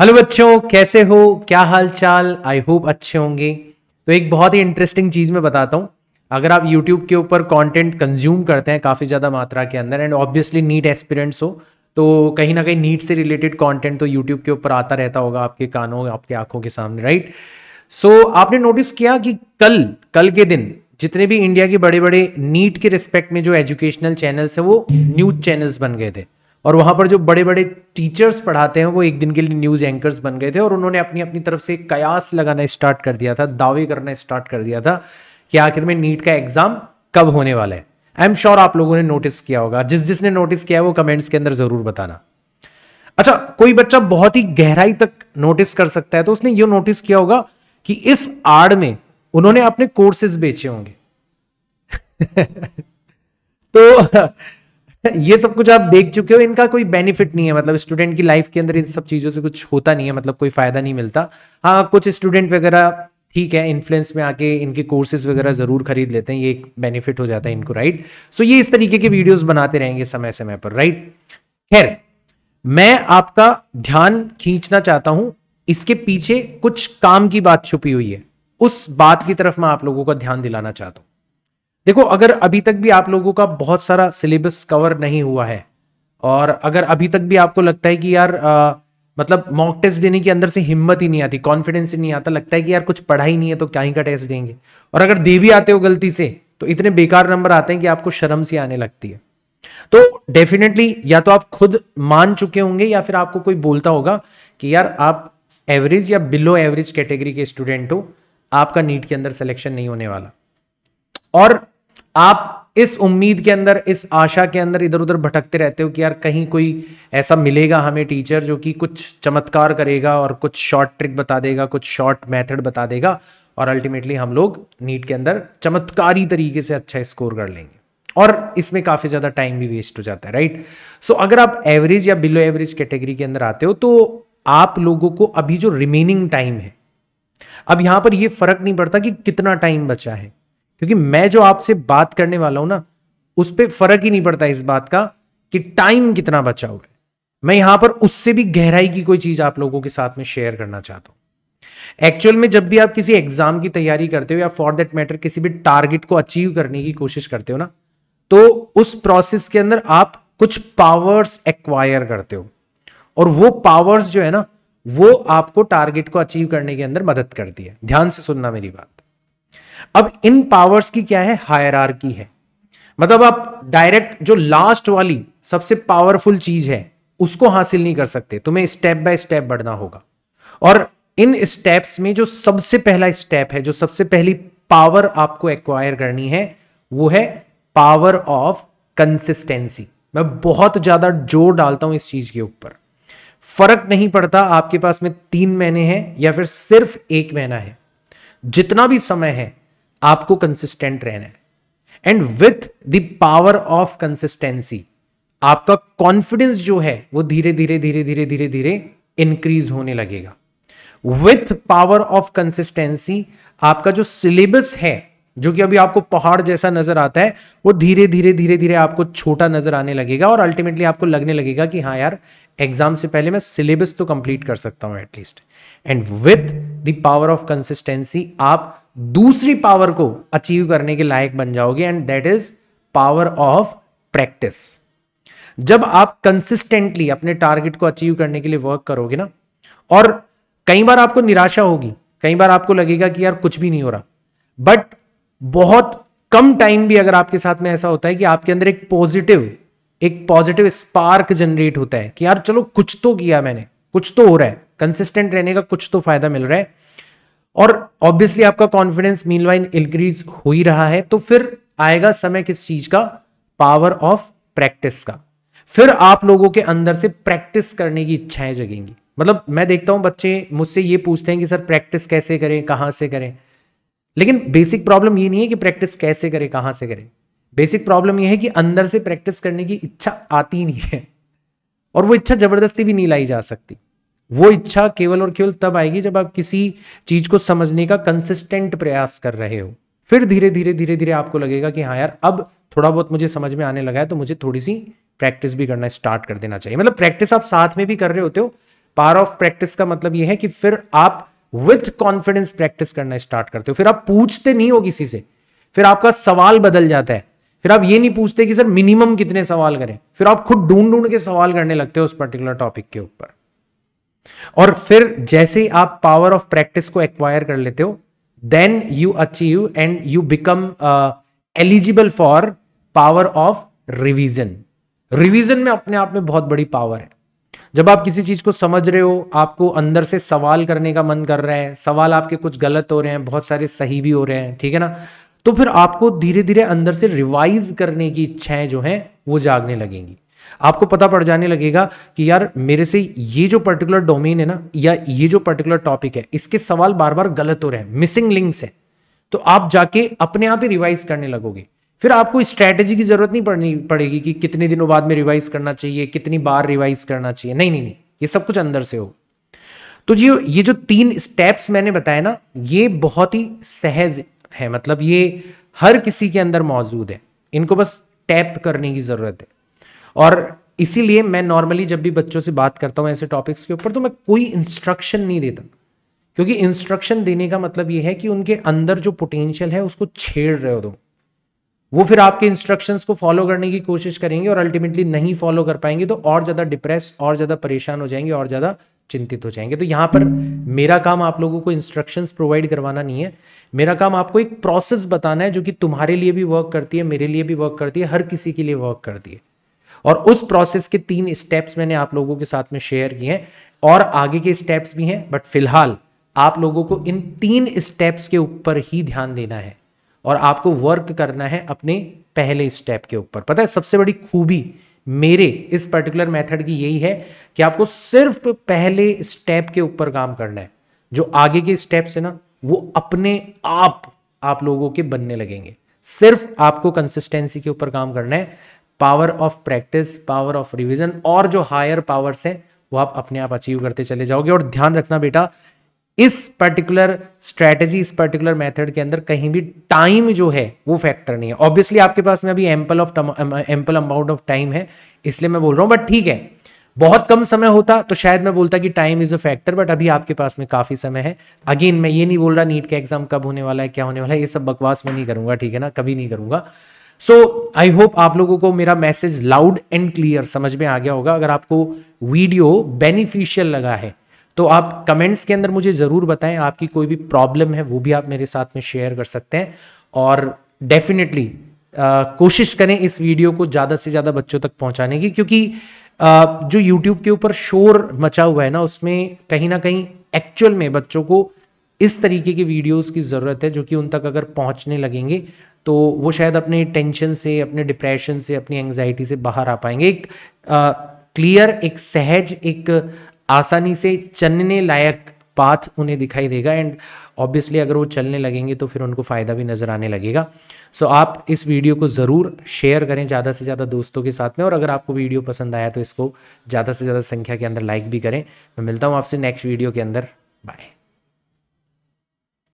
hello बच्चों कैसे हो क्या हाल चाल आई होप अच्छे होंगे तो एक बहुत ही इंटरेस्टिंग चीज़ मैं बताता हूँ अगर आप यूट्यूब के ऊपर कंटेंट कंज्यूम करते हैं काफ़ी ज़्यादा मात्रा के अंदर एंड ऑब्वियसली नीट एस्पिरेंट्स हो तो कहीं ना कहीं नीट से रिलेटेड कंटेंट तो यूट्यूब के ऊपर आता रहता होगा आपके कानों आपके आंखों के सामने राइट सो so, आपने नोटिस किया कि कल कल के दिन जितने भी इंडिया के बड़े बड़े नीट के रिस्पेक्ट में जो एजुकेशनल चैनल्स है वो न्यूज चैनल्स बन गए थे और वहां पर जो बड़े बड़े टीचर्स पढ़ाते हैं वो एक दिन के लिए न्यूज़ एंकर्स बन गए थे और उन्होंने अपनी अपनी तरफ से कयास लगाना स्टार्ट कर दिया था दावे करना स्टार्ट कर दिया था कि आखिर में नीट का एग्ज़ाम कब होने वाला है आई एम श्योर आप लोगों ने नोटिस किया होगा जिस जिसने नोटिस किया है वो कमेंट्स के अंदर ज़रूर बताना अच्छा कोई बच्चा बहुत ही गहराई तक नोटिस कर सकता है तो उसने ये नोटिस किया होगा कि इस आड़ में उन्होंने अपने कोर्सेज बेचे होंगे तो ये सब कुछ आप देख चुके हो इनका कोई बेनिफिट नहीं है मतलब स्टूडेंट की लाइफ के अंदर इन सब चीज़ों से कुछ होता नहीं है मतलब कोई फायदा नहीं मिलता हाँ कुछ स्टूडेंट वगैरह ठीक है इन्फ्लुएंस में आके इनके कोर्सेज वगैरह ज़रूर खरीद लेते हैं ये एक बेनिफिट हो जाता है इनको राइट सो ये इस तरीके के वीडियोज बनाते रहेंगे समय समय पर राइट खैर मैं आपका ध्यान खींचना चाहता हूं इसके पीछे कुछ काम की बात छुपी हुई है उस बात की तरफ मैं आप लोगों का ध्यान दिलाना चाहता हूं देखो अगर अभी तक भी आप लोगों का बहुत सारा सिलेबस कवर नहीं हुआ है और अगर अभी तक भी आपको लगता है कि यार आ, मतलब मॉक टेस्ट देने की अंदर से हिम्मत ही नहीं आती कॉन्फिडेंस ही नहीं आता लगता है कि यार कुछ पढ़ा ही नहीं है तो क्या ही का टेस्ट देंगे और अगर दे भी आते हो गलती से तो इतने बेकार नंबर आते हैं कि आपको शर्म सी आने लगती है तो डेफिनेटली या तो आप खुद मान चुके होंगे या फिर आपको कोई बोलता होगा कि यार आप एवरेज या बिलो एवरेज कैटेगरी के स्टूडेंट हो आपका नीट के अंदर सिलेक्शन नहीं होने वाला और आप इस उम्मीद के अंदर इस आशा के अंदर इधर उधर भटकते रहते हो कि यार कहीं कोई ऐसा मिलेगा हमें टीचर जो कि कुछ चमत्कार करेगा और कुछ शॉर्ट ट्रिक बता देगा कुछ शॉर्ट मेथड बता देगा और अल्टीमेटली हम लोग नीट के अंदर चमत्कारी तरीके से अच्छा स्कोर कर लेंगे और इसमें काफ़ी ज़्यादा टाइम भी वेस्ट हो जाता है राइट सो so, अगर आप एवरेज या बिलो एवरेज कैटेगरी के अंदर आते हो तो आप लोगों को अभी जो रिमेनिंग टाइम है अब यहां पर यह फर्क नहीं पड़ता कि कितना टाइम बचा है क्योंकि मैं जो आपसे बात करने वाला हूं ना उस पर फर्क ही नहीं पड़ता इस बात का कि टाइम कितना बचा हुआ है मैं यहां पर उससे भी गहराई की कोई चीज आप लोगों के साथ में शेयर करना चाहता हूं एक्चुअल में जब भी आप किसी एग्जाम की तैयारी करते हो या फॉर दैट मैटर किसी भी टारगेट को अचीव करने की कोशिश करते हो ना तो उस प्रोसेस के अंदर आप कुछ पावर्स एक्वायर करते हो और वो पावर्स जो है ना वो आपको टारगेट को अचीव करने के अंदर मदद करती है ध्यान से सुनना मेरी बात अब इन पावर्स की क्या है हायर है मतलब आप डायरेक्ट जो लास्ट वाली सबसे पावरफुल चीज है उसको हासिल नहीं कर सकते तुम्हें स्टेप बाय स्टेप बढ़ना होगा और इन स्टेप्स में जो सबसे पहला स्टेप है जो सबसे पहली पावर आपको एक्वायर करनी है वो है पावर ऑफ कंसिस्टेंसी मैं बहुत ज्यादा जोर डालता हूं इस चीज के ऊपर फर्क नहीं पड़ता आपके पास में तीन महीने हैं या फिर सिर्फ एक महीना है जितना भी समय है आपको कंसिस्टेंट रहना है and with the power of consistency आपका कॉन्फिडेंस जो है वो धीरे धीरे धीरे धीरे धीरे धीरे इंक्रीज होने लगेगा विथ पावर ऑफ कंसिस्टेंसी आपका जो सिलेबस है जो कि अभी आपको पहाड़ जैसा नजर आता है वो धीरे धीरे धीरे धीरे आपको छोटा नजर आने लगेगा और अल्टीमेटली आपको लगने लगेगा कि हाँ यार एग्जाम से पहले मैं सिलेबस तो कंप्लीट कर सकता हूं at least and with the power of consistency आप दूसरी पावर को अचीव करने के लायक बन जाओगे and that is power of practice जब आप कंसिस्टेंटली अपने टारगेट को अचीव करने के लिए वर्क करोगे ना और कई बार आपको निराशा होगी कई बार आपको लगेगा कि यार कुछ भी नहीं हो रहा बट बहुत कम टाइम भी अगर आपके साथ में ऐसा होता है कि आपके अंदर एक पॉजिटिव एक पॉजिटिव स्पार्क जनरेट होता है कि यार चलो कुछ तो किया मैंने कुछ तो हो रहा है कंसिस्टेंट रहने का कुछ तो फायदा मिल रहा है और ऑब्वियसली आपका कॉन्फिडेंस मीन वाइन इंक्रीज हो ही रहा है तो फिर आएगा समय किस चीज का पावर ऑफ प्रैक्टिस का फिर आप लोगों के अंदर से प्रैक्टिस करने की इच्छाएं जगेंगी मतलब मैं देखता हूं बच्चे मुझसे ये पूछते हैं कि सर प्रैक्टिस कैसे करें कहां से करें लेकिन बेसिक प्रॉब्लम ये नहीं है कि प्रैक्टिस कैसे करें कहां से करें बेसिक प्रॉब्लम यह है कि अंदर से प्रैक्टिस करने की इच्छा आती नहीं है और वो इच्छा जबरदस्ती भी नहीं लाई जा सकती वो इच्छा केवल और केवल तब आएगी जब आप किसी चीज को समझने का कंसिस्टेंट प्रयास कर रहे हो फिर धीरे धीरे धीरे धीरे आपको लगेगा कि हाँ यार अब थोड़ा बहुत मुझे समझ में आने लगा है तो मुझे थोड़ी सी प्रैक्टिस भी करना स्टार्ट कर देना चाहिए मतलब प्रैक्टिस आप साथ में भी कर रहे होते हो पार ऑफ प्रैक्टिस का मतलब यह है कि फिर आप विथ कॉन्फिडेंस प्रैक्टिस करना स्टार्ट करते हो फिर आप पूछते नहीं हो किसी से फिर आपका सवाल बदल जाता है फिर आप ये नहीं पूछते कि सर मिनिमम कितने सवाल करें फिर आप खुद ढूंढ ढूंढ के सवाल करने लगते हो उस पर्टिकुलर टॉपिक के ऊपर और फिर जैसे ही आप पावर ऑफ प्रैक्टिस को एक्वायर कर लेते हो then you achieve and you become eligible for power of revision revision में अपने आप में बहुत बड़ी पावर है जब आप किसी चीज को समझ रहे हो आपको अंदर से सवाल करने का मन कर रहा है सवाल आपके कुछ गलत हो रहे हैं बहुत सारे सही भी हो रहे हैं ठीक है ना तो फिर आपको धीरे धीरे अंदर से रिवाइज करने की इच्छाएं जो हैं वो जागने लगेंगी आपको पता पड़ जाने लगेगा कि यार मेरे से ये जो पर्टिकुलर डोमेन है ना या ये जो पर्टिकुलर टॉपिक है इसके सवाल बार बार गलत हो रहे हैं मिसिंग लिंक्स हैं तो आप जाके अपने आप ही रिवाइज करने लगोगे फिर आपको स्ट्रैटेजी की जरूरत नहीं पड़नी पड़ेगी कि कितने दिनों बाद में रिवाइज करना चाहिए कितनी बार रिवाइज करना चाहिए नहीं नहीं नहीं ये सब कुछ अंदर से हो तो जी ये जो तीन स्टेप्स मैंने बताया ना ये बहुत ही सहज है मतलब ये हर किसी के अंदर मौजूद है इनको बस टैप करने की ज़रूरत है और इसीलिए मैं नॉर्मली जब भी बच्चों से बात करता हूँ ऐसे टॉपिक्स के ऊपर तो मैं कोई इंस्ट्रक्शन नहीं देता क्योंकि इंस्ट्रक्शन देने का मतलब यह है कि उनके अंदर जो पोटेंशियल है उसको छेड़ रहे हो तुम वो फिर आपके इंस्ट्रक्शंस को फॉलो करने की कोशिश करेंगे और अल्टीमेटली नहीं फॉलो कर पाएंगे तो और ज़्यादा डिप्रेस और ज़्यादा परेशान हो जाएंगे और ज़्यादा चिंतित हो जाएंगे तो यहां पर मेरा काम आप लोगों को इंस्ट्रक्शंस प्रोवाइड करवाना नहीं है मेरा काम आपको एक प्रोसेस बताना है जो कि तुम्हारे लिए भी वर्क करती है मेरे लिए भी वर्क करती है हर किसी के लिए वर्क करती है और उस प्रोसेस के तीन स्टेप्स मैंने आप लोगों के साथ में शेयर किए हैं और आगे के स्टेप्स भी हैं बट फिलहाल आप लोगों को इन तीन स्टेप्स के ऊपर ही ध्यान देना है और आपको वर्क करना है अपने पहले स्टेप के ऊपर पता है सबसे बड़ी खूबी मेरे इस पर्टिकुलर मेथड की यही है कि आपको सिर्फ पहले स्टेप के ऊपर काम करना है जो आगे के स्टेप्स है ना वो अपने आप आप लोगों के बनने लगेंगे सिर्फ आपको कंसिस्टेंसी के ऊपर काम करना है power of practice power of revision और जो हायर पावर्स हैं वो आप अपने आप अचीव करते चले जाओगे और ध्यान रखना बेटा इस पर्टिकुलर स्ट्रैटेजी इस पर्टिकुलर मेथड के अंदर कहीं भी टाइम जो है वो फैक्टर नहीं है ऑब्वियसली आपके पास में अभी ample of ample amount of time है इसलिए मैं बोल रहा हूं बट ठीक है बहुत कम समय होता तो शायद मैं बोलता कि time is a factor but अभी आपके पास में काफी समय है अगेन मैं ये नहीं बोल रहा नीट का एग्जाम कब होने वाला है क्या होने वाला है ये सब बकवास मैं नहीं करूंगा ठीक है ना कभी नहीं करूंगा सो आई होप आप लोगों को मेरा मैसेज लाउड एंड क्लियर समझ में आ गया होगा अगर आपको वीडियो बेनिफिशियल लगा है तो आप कमेंट्स के अंदर मुझे ज़रूर बताएं आपकी कोई भी प्रॉब्लम है वो भी आप मेरे साथ में शेयर कर सकते हैं और डेफिनेटली कोशिश करें इस वीडियो को ज़्यादा से ज़्यादा बच्चों तक पहुंचाने की क्योंकि आ, जो यूट्यूब के ऊपर शोर मचा हुआ है ना उसमें कहीं ना कहीं एक्चुअल में बच्चों को इस तरीके की वीडियोज़ की ज़रूरत है जो कि उन तक अगर पहुंचने लगेंगे तो वो शायद अपने टेंशन से अपने डिप्रेशन से अपनी एंग्जाइटी से बाहर आ पाएंगे एक क्लियर एक सहज एक आसानी से चलने लायक पाथ उन्हें दिखाई देगा एंड ऑब्वियसली अगर वो चलने लगेंगे तो फिर उनको फ़ायदा भी नज़र आने लगेगा सो so, आप इस वीडियो को ज़रूर शेयर करें ज़्यादा से ज़्यादा दोस्तों के साथ में और अगर आपको वीडियो पसंद आया तो इसको ज़्यादा से ज़्यादा संख्या के अंदर लाइक भी करें मैं मिलता हूँ आपसे नेक्स्ट वीडियो के अंदर बाय